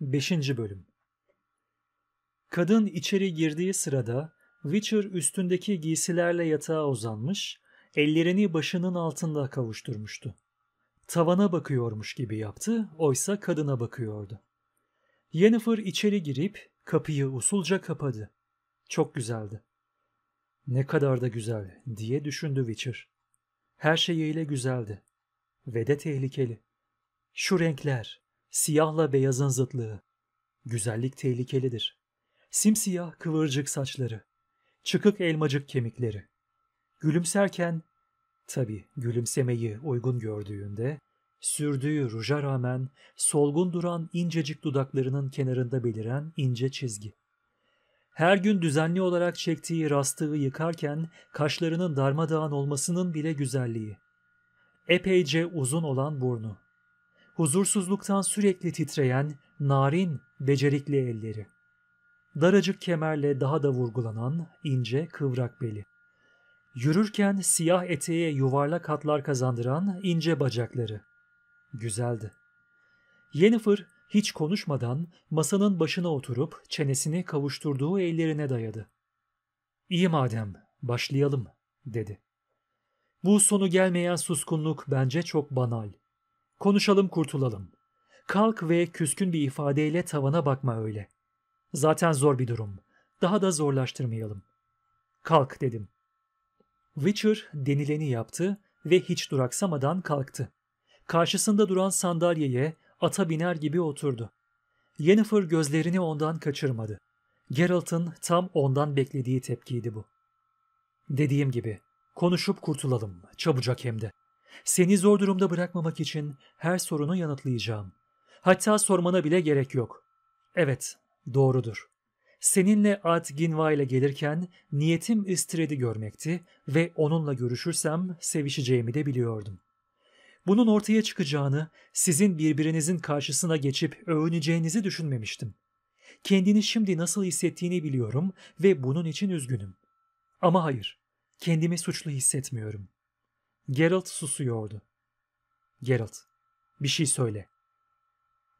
5. Bölüm Kadın içeri girdiği sırada Witcher üstündeki giysilerle yatağa uzanmış, ellerini başının altında kavuşturmuştu. Tavana bakıyormuş gibi yaptı, oysa kadına bakıyordu. Yennefer içeri girip kapıyı usulca kapadı. Çok güzeldi. Ne kadar da güzel diye düşündü Witcher. Her şeyiyle güzeldi. Ve de tehlikeli. Şu renkler, Siyahla beyazın zıtlığı. Güzellik tehlikelidir. Simsiyah kıvırcık saçları. Çıkık elmacık kemikleri. Gülümserken, tabi gülümsemeyi uygun gördüğünde, sürdüğü ruja rağmen solgun duran incecik dudaklarının kenarında beliren ince çizgi. Her gün düzenli olarak çektiği rastığı yıkarken kaşlarının darmadağın olmasının bile güzelliği. Epeyce uzun olan burnu huzursuzluktan sürekli titreyen, narin, becerikli elleri. Daracık kemerle daha da vurgulanan ince, kıvrak beli. Yürürken siyah eteğe yuvarlak hatlar kazandıran ince bacakları. Güzeldi. Yennefer hiç konuşmadan masanın başına oturup çenesini kavuşturduğu ellerine dayadı. İyi madem, başlayalım, dedi. Bu sonu gelmeyen suskunluk bence çok banal.'' Konuşalım kurtulalım. Kalk ve küskün bir ifadeyle tavana bakma öyle. Zaten zor bir durum. Daha da zorlaştırmayalım. Kalk dedim. Witcher denileni yaptı ve hiç duraksamadan kalktı. Karşısında duran sandalyeye ata biner gibi oturdu. Yennefer gözlerini ondan kaçırmadı. Geralt'ın tam ondan beklediği tepkiydi bu. Dediğim gibi, konuşup kurtulalım, çabucak hem de.'' Seni zor durumda bırakmamak için her sorunu yanıtlayacağım. Hatta sormana bile gerek yok. Evet, doğrudur. Seninle Art Ginva ile gelirken niyetim Istred'i görmekti ve onunla görüşürsem sevişeceğimi de biliyordum. Bunun ortaya çıkacağını, sizin birbirinizin karşısına geçip övüneceğinizi düşünmemiştim. Kendini şimdi nasıl hissettiğini biliyorum ve bunun için üzgünüm. Ama hayır, kendimi suçlu hissetmiyorum. Geralt susuyordu. Geralt, bir şey söyle.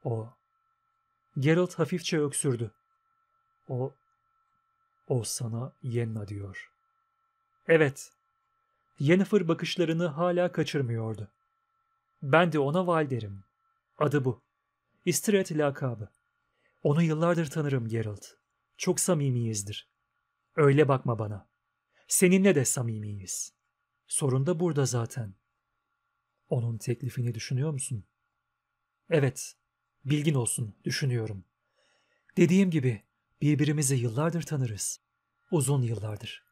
O. Geralt hafifçe öksürdü. O. O sana Yenna diyor. Evet. Yennefer bakışlarını hala kaçırmıyordu. Ben de ona Val derim. Adı bu. İstiret lakabı. Onu yıllardır tanırım Geralt. Çok samimiyizdir. Öyle bakma bana. Seninle de samimiyiz.'' Sorun da burada zaten. Onun teklifini düşünüyor musun? Evet, bilgin olsun, düşünüyorum. Dediğim gibi birbirimizi yıllardır tanırız. Uzun yıllardır.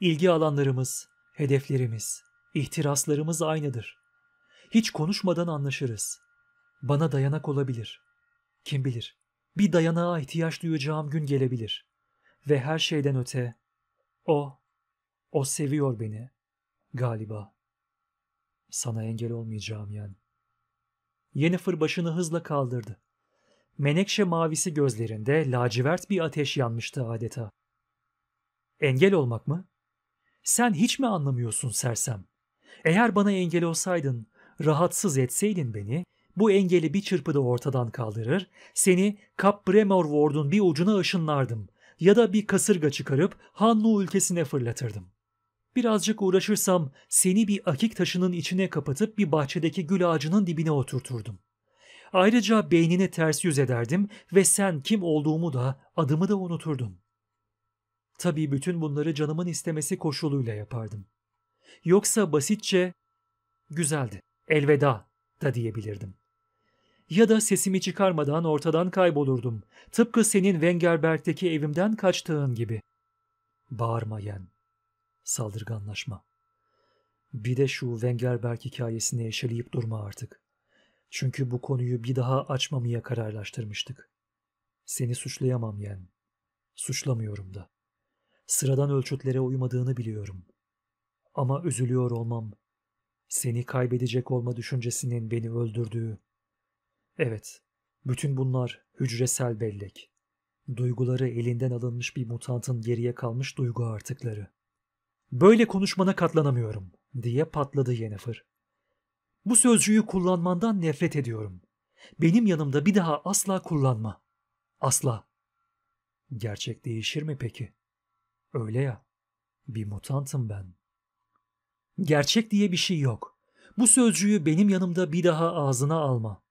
İlgi alanlarımız, hedeflerimiz, ihtiraslarımız aynıdır. Hiç konuşmadan anlaşırız. Bana dayanak olabilir. Kim bilir, bir dayanağa ihtiyaç duyacağım gün gelebilir. Ve her şeyden öte, o, o seviyor beni Galiba. Sana engel olmayacağım yani. Yennefer başını hızla kaldırdı. Menekşe mavisi gözlerinde lacivert bir ateş yanmıştı adeta. Engel olmak mı? Sen hiç mi anlamıyorsun sersem? Eğer bana engel olsaydın, rahatsız etseydin beni, bu engeli bir çırpıda ortadan kaldırır, seni Kap Bremor Ward'un bir ucuna ışınlardım ya da bir kasırga çıkarıp Hanlu ülkesine fırlatırdım. Birazcık uğraşırsam seni bir akik taşının içine kapatıp bir bahçedeki gül ağacının dibine oturturdum. Ayrıca beynini ters yüz ederdim ve sen kim olduğumu da adımı da unuturdun. Tabii bütün bunları canımın istemesi koşuluyla yapardım. Yoksa basitçe güzeldi, elveda da diyebilirdim. Ya da sesimi çıkarmadan ortadan kaybolurdum. Tıpkı senin Wengerberg'deki evimden kaçtığın gibi. Bağırma yen. Saldırganlaşma. Bir de şu Wengerberg hikayesini eşeleyip durma artık. Çünkü bu konuyu bir daha açmamaya kararlaştırmıştık. Seni suçlayamam yani. Suçlamıyorum da. Sıradan ölçütlere uymadığını biliyorum. Ama üzülüyor olmam. Seni kaybedecek olma düşüncesinin beni öldürdüğü. Evet, bütün bunlar hücresel bellek. Duyguları elinden alınmış bir mutantın geriye kalmış duygu artıkları. Böyle konuşmana katlanamıyorum diye patladı Yennefer. Bu sözcüğü kullanmandan nefret ediyorum. Benim yanımda bir daha asla kullanma. Asla. Gerçek değişir mi peki? Öyle ya. Bir mutantım ben. Gerçek diye bir şey yok. Bu sözcüğü benim yanımda bir daha ağzına alma.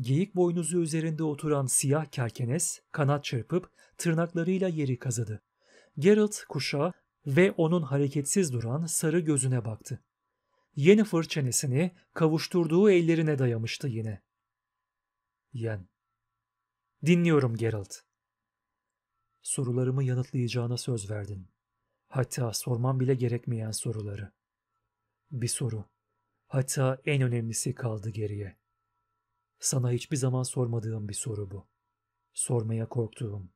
Geyik boynuzu üzerinde oturan siyah kerkenes kanat çırpıp tırnaklarıyla yeri kazıdı. Geralt kuşa ve onun hareketsiz duran sarı gözüne baktı. Yennefer çenesini kavuşturduğu ellerine dayamıştı yine. Yen. Dinliyorum Geralt. Sorularımı yanıtlayacağına söz verdin. Hatta sormam bile gerekmeyen soruları. Bir soru. Hatta en önemlisi kaldı geriye. Sana hiçbir zaman sormadığım bir soru bu. Sormaya korktuğum.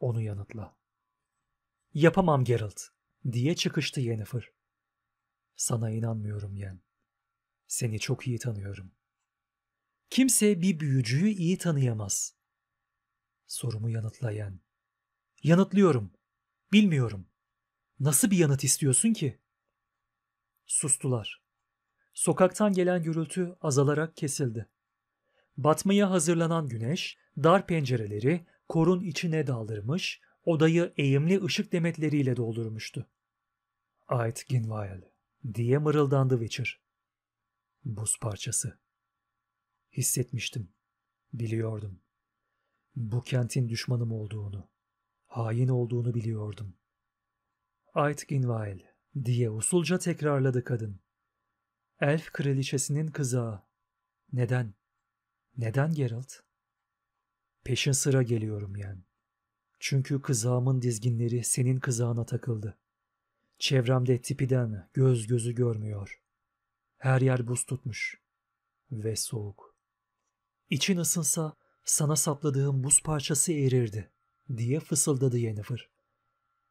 Onu yanıtla.'' Yapamam Geralt diye çıkıştı Yennefer. Sana inanmıyorum Yen. Seni çok iyi tanıyorum. Kimse bir büyücüyü iyi tanıyamaz. Sorumu yanıtlayan. Yanıtlıyorum. Bilmiyorum. Nasıl bir yanıt istiyorsun ki? Sustular. Sokaktan gelen gürültü azalarak kesildi. Batmaya hazırlanan güneş, dar pencereleri korun içine daldırmış, odayı eğimli ışık demetleriyle doldurmuştu. Ait Ginvail diye mırıldandı Witcher. Buz parçası. Hissetmiştim. Biliyordum. Bu kentin düşmanım olduğunu, hain olduğunu biliyordum. Ait Ginvail diye usulca tekrarladı kadın. Elf kraliçesinin kızağı. Neden? Neden Geralt? Peşin sıra geliyorum yani. Çünkü kızağımın dizginleri senin kızağına takıldı. Çevremde tipiden göz gözü görmüyor. Her yer buz tutmuş ve soğuk. İçin ısınsa sana sapladığım buz parçası erirdi diye fısıldadı Yennefer.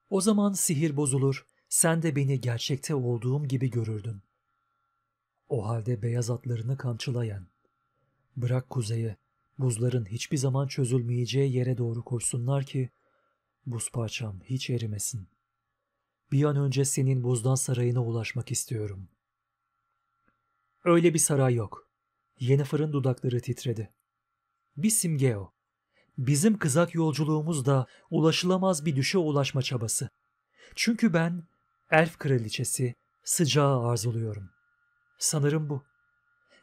O zaman sihir bozulur, sen de beni gerçekte olduğum gibi görürdün. O halde beyaz atlarını kamçılayan, bırak kuzeye, buzların hiçbir zaman çözülmeyeceği yere doğru koşsunlar ki Buz parçam hiç erimesin. Bir an önce senin buzdan sarayına ulaşmak istiyorum. Öyle bir saray yok. Yennefer'ın dudakları titredi. Bir simge o. Bizim kızak yolculuğumuz da ulaşılamaz bir düşe ulaşma çabası. Çünkü ben elf kraliçesi sıcağı arzuluyorum. Sanırım bu.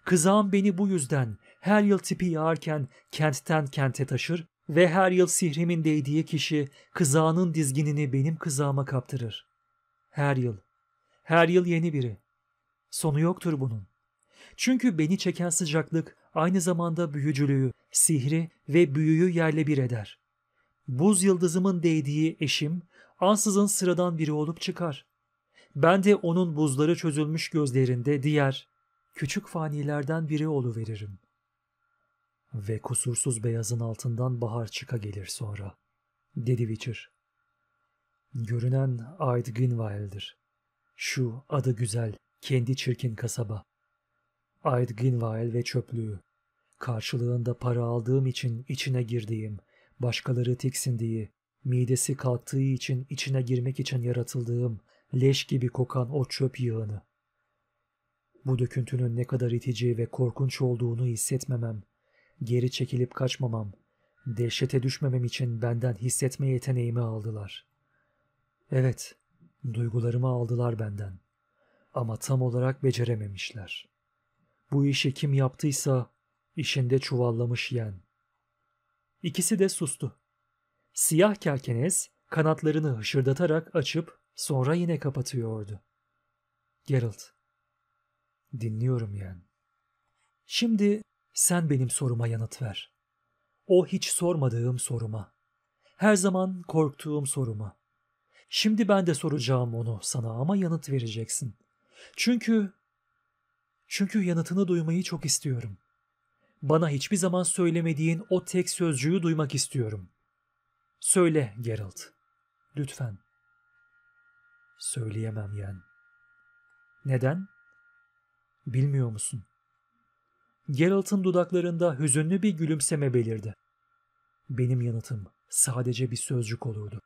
Kızağım beni bu yüzden her yıl tipi yağarken kentten kente taşır, ve her yıl sihrimin değdiği kişi kızağının dizginini benim kızağıma kaptırır. Her yıl. Her yıl yeni biri. Sonu yoktur bunun. Çünkü beni çeken sıcaklık aynı zamanda büyücülüğü, sihri ve büyüyü yerle bir eder. Buz yıldızımın değdiği eşim ansızın sıradan biri olup çıkar. Ben de onun buzları çözülmüş gözlerinde diğer küçük fanilerden biri oluveririm.'' Ve kusursuz beyazın altından bahar çıka gelir sonra, dedi Witcher. Görünen Ard Ginvael'dir. Şu adı güzel, kendi çirkin kasaba. Ard Ginvael ve çöplüğü. Karşılığında para aldığım için içine girdiğim, başkaları tiksindiği, midesi kalktığı için içine girmek için yaratıldığım, leş gibi kokan o çöp yığını. Bu döküntünün ne kadar itici ve korkunç olduğunu hissetmemem, Geri çekilip kaçmamam, dehşete düşmemem için benden hissetme yeteneğimi aldılar. Evet, duygularımı aldılar benden. Ama tam olarak becerememişler. Bu işi kim yaptıysa işinde çuvallamış yen. İkisi de sustu. Siyah kerkenes kanatlarını hışırdatarak açıp sonra yine kapatıyordu. Geralt. Dinliyorum yen. Şimdi sen benim soruma yanıt ver. O hiç sormadığım soruma. Her zaman korktuğum soruma. Şimdi ben de soracağım onu sana ama yanıt vereceksin. Çünkü çünkü yanıtını duymayı çok istiyorum. Bana hiçbir zaman söylemediğin o tek sözcüğü duymak istiyorum. Söyle Geralt. Lütfen. Söyleyemem yani. Neden? Bilmiyor musun? Geralt'ın dudaklarında hüzünlü bir gülümseme belirdi. Benim yanıtım sadece bir sözcük olurdu.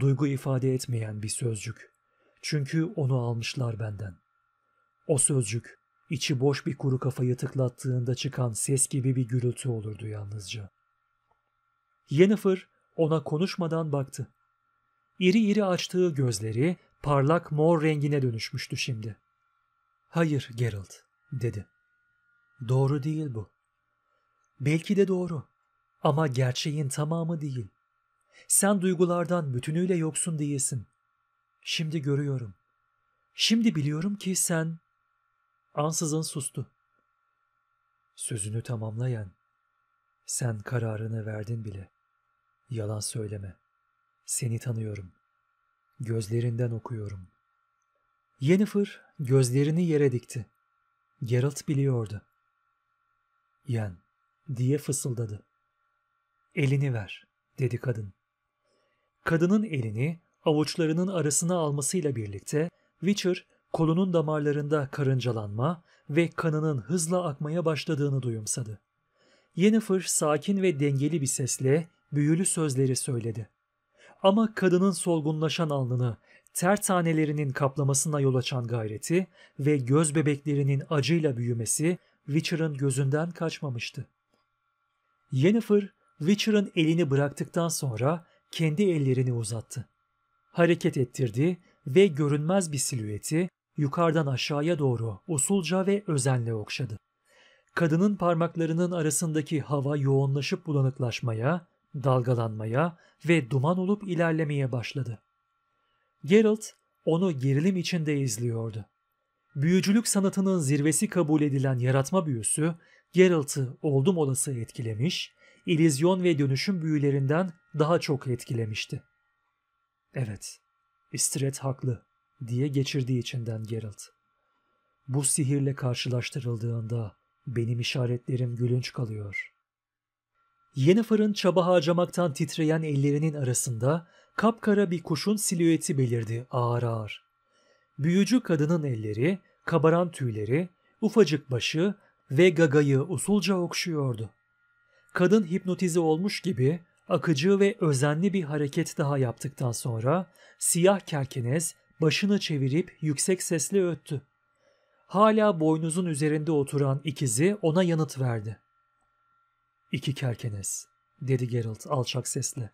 Duygu ifade etmeyen bir sözcük. Çünkü onu almışlar benden. O sözcük, içi boş bir kuru kafayı tıklattığında çıkan ses gibi bir gürültü olurdu yalnızca. Yennefer ona konuşmadan baktı. İri iri açtığı gözleri parlak mor rengine dönüşmüştü şimdi. Hayır Geralt, dedi. Doğru değil bu. Belki de doğru ama gerçeğin tamamı değil. Sen duygulardan bütünüyle yoksun değilsin. Şimdi görüyorum. Şimdi biliyorum ki sen ansızın sustu. Sözünü tamamlayan sen kararını verdin bile. Yalan söyleme. Seni tanıyorum. Gözlerinden okuyorum. Yennefer gözlerini yere dikti. Geralt biliyordu. Yen diye fısıldadı. Elini ver dedi kadın. Kadının elini avuçlarının arasına almasıyla birlikte Witcher kolunun damarlarında karıncalanma ve kanının hızla akmaya başladığını duyumsadı. Yennefer sakin ve dengeli bir sesle büyülü sözleri söyledi. Ama kadının solgunlaşan alnını, ter tanelerinin kaplamasına yol açan gayreti ve göz bebeklerinin acıyla büyümesi Witcher'ın gözünden kaçmamıştı. Yennefer, Witcher'ın elini bıraktıktan sonra kendi ellerini uzattı. Hareket ettirdi ve görünmez bir silüeti yukarıdan aşağıya doğru usulca ve özenle okşadı. Kadının parmaklarının arasındaki hava yoğunlaşıp bulanıklaşmaya, dalgalanmaya ve duman olup ilerlemeye başladı. Geralt onu gerilim içinde izliyordu. Büyücülük sanatının zirvesi kabul edilen yaratma büyüsü, Geralt'ı oldum olası etkilemiş, ilizyon ve dönüşüm büyülerinden daha çok etkilemişti. Evet, istret haklı diye geçirdiği içinden Geralt. Bu sihirle karşılaştırıldığında benim işaretlerim gülünç kalıyor. Yennefer'ın çaba harcamaktan titreyen ellerinin arasında kapkara bir kuşun silüeti belirdi ağır ağır büyücü kadının elleri, kabaran tüyleri, ufacık başı ve gagayı usulca okşuyordu. Kadın hipnotize olmuş gibi akıcı ve özenli bir hareket daha yaptıktan sonra siyah kerkenez başını çevirip yüksek sesle öttü. Hala boynuzun üzerinde oturan ikizi ona yanıt verdi. İki kerkenez, dedi Geralt alçak sesle.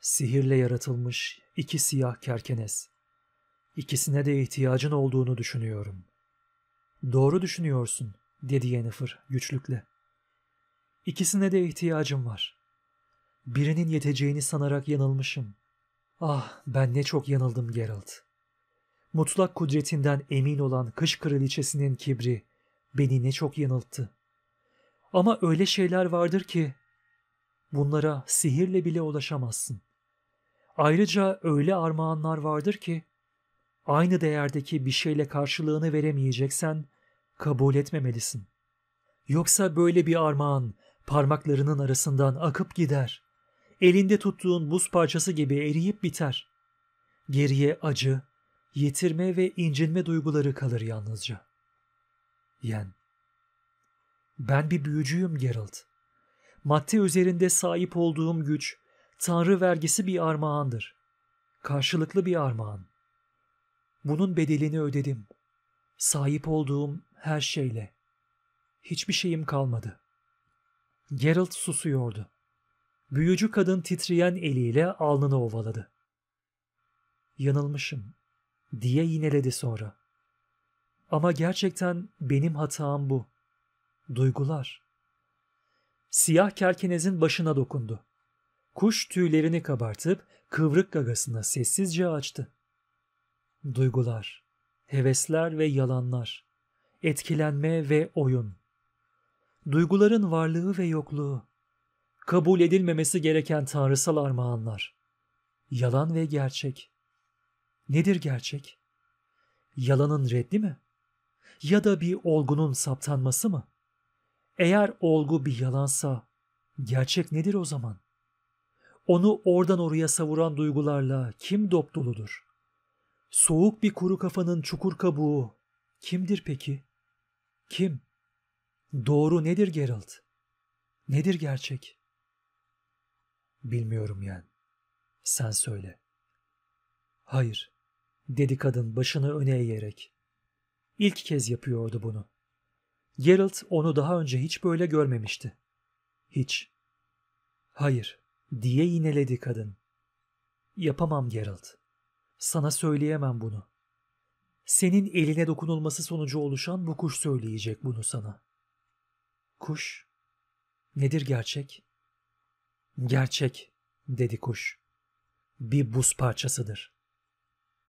Sihirle yaratılmış iki siyah kerkenez. İkisine de ihtiyacın olduğunu düşünüyorum. Doğru düşünüyorsun, dedi Yennefer güçlükle. İkisine de ihtiyacım var. Birinin yeteceğini sanarak yanılmışım. Ah, ben ne çok yanıldım Geralt. Mutlak kudretinden emin olan kış kraliçesinin kibri beni ne çok yanılttı. Ama öyle şeyler vardır ki bunlara sihirle bile ulaşamazsın. Ayrıca öyle armağanlar vardır ki aynı değerdeki bir şeyle karşılığını veremeyeceksen kabul etmemelisin. Yoksa böyle bir armağan parmaklarının arasından akıp gider. Elinde tuttuğun buz parçası gibi eriyip biter. Geriye acı, yitirme ve incinme duyguları kalır yalnızca. Yen Ben bir büyücüyüm Geralt. Madde üzerinde sahip olduğum güç, Tanrı vergisi bir armağandır. Karşılıklı bir armağan. Bunun bedelini ödedim. Sahip olduğum her şeyle. Hiçbir şeyim kalmadı. Geralt susuyordu. Büyücü kadın titreyen eliyle alnını ovaladı. Yanılmışım diye yineledi sonra. Ama gerçekten benim hatam bu. Duygular. Siyah kerkenezin başına dokundu. Kuş tüylerini kabartıp kıvrık gagasını sessizce açtı duygular, hevesler ve yalanlar, etkilenme ve oyun, duyguların varlığı ve yokluğu, kabul edilmemesi gereken tanrısal armağanlar, yalan ve gerçek. Nedir gerçek? Yalanın reddi mi? Ya da bir olgunun saptanması mı? Eğer olgu bir yalansa, gerçek nedir o zaman? Onu oradan oraya savuran duygularla kim dop doludur? Soğuk bir kuru kafanın çukur kabuğu kimdir peki? Kim? Doğru nedir Geralt? Nedir gerçek? Bilmiyorum yani. Sen söyle. Hayır, dedi kadın başını öne eğerek. İlk kez yapıyordu bunu. Geralt onu daha önce hiç böyle görmemişti. Hiç. Hayır, diye yineledi kadın. Yapamam Geralt. Sana söyleyemem bunu. Senin eline dokunulması sonucu oluşan bu kuş söyleyecek bunu sana. Kuş, nedir gerçek? Gerçek, dedi kuş. Bir buz parçasıdır.